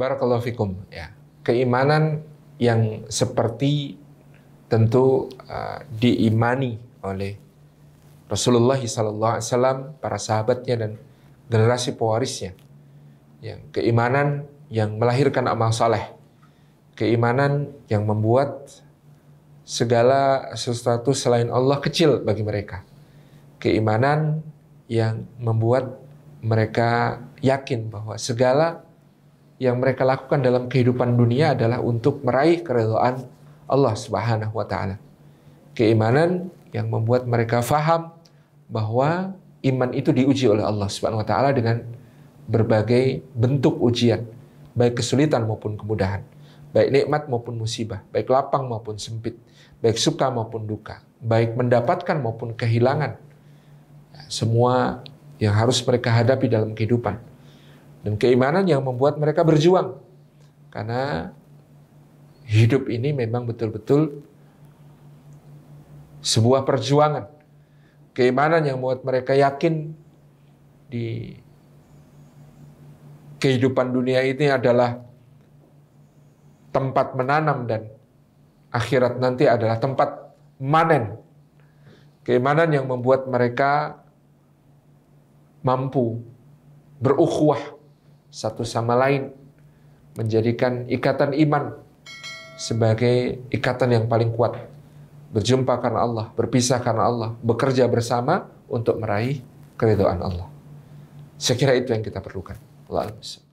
Barakallahu fikum. Ya. Keimanan yang seperti tentu uh, diimani oleh Rasulullah SAW, para sahabatnya dan generasi pewarisnya. Yang keimanan yang melahirkan amal saleh, keimanan yang membuat segala sesuatu selain Allah kecil bagi mereka. Keimanan yang membuat mereka yakin bahwa segala yang mereka lakukan dalam kehidupan dunia adalah untuk meraih keridhaan Allah Subhanahu wa taala. Keimanan yang membuat mereka faham bahwa iman itu diuji oleh Allah Subhanahu wa taala dengan berbagai bentuk ujian, baik kesulitan maupun kemudahan, baik nikmat maupun musibah, baik lapang maupun sempit, baik suka maupun duka, baik mendapatkan maupun kehilangan. Semua yang harus mereka hadapi dalam kehidupan dan keimanan yang membuat mereka berjuang. Karena hidup ini memang betul-betul sebuah perjuangan. Keimanan yang membuat mereka yakin di kehidupan dunia ini adalah tempat menanam dan akhirat nanti adalah tempat manen. Keimanan yang membuat mereka mampu berukhuwah satu sama lain, menjadikan ikatan iman sebagai ikatan yang paling kuat. Berjumpa karena Allah, berpisah karena Allah, bekerja bersama untuk meraih keridhaan Allah. Saya kira itu yang kita perlukan. Allah